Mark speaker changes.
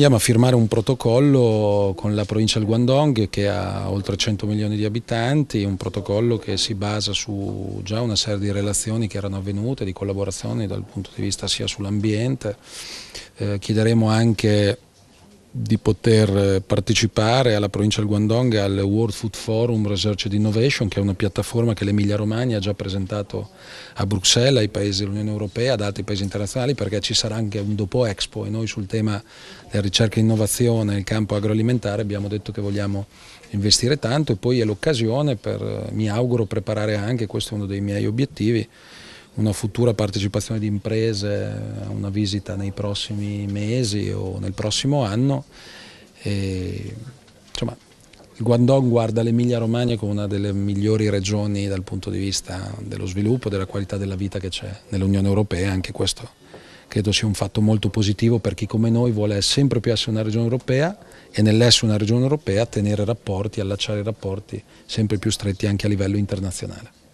Speaker 1: andiamo a firmare un protocollo con la provincia del Guangdong che ha oltre 100 milioni di abitanti, un protocollo che si basa su già una serie di relazioni che erano avvenute, di collaborazioni dal punto di vista sia sull'ambiente. Eh, chiederemo anche di poter eh, partecipare alla provincia del Guangdong al World Food Forum Research and Innovation, che è una piattaforma che l'Emilia Romagna ha già presentato a Bruxelles, ai paesi dell'Unione Europea, ad altri paesi internazionali, perché ci sarà anche un dopo Expo e noi sul tema della ricerca e innovazione nel campo agroalimentare abbiamo detto che vogliamo investire tanto e poi è l'occasione per, eh, mi auguro, preparare anche, questo è uno dei miei obiettivi, una futura partecipazione di imprese a una visita nei prossimi mesi o nel prossimo anno. E, insomma, il Guangdong guarda l'Emilia Romagna come una delle migliori regioni dal punto di vista dello sviluppo, della qualità della vita che c'è nell'Unione Europea, anche questo credo sia un fatto molto positivo per chi come noi vuole sempre più essere una regione europea e nell'essere una regione europea tenere rapporti, allacciare rapporti sempre più stretti anche a livello internazionale.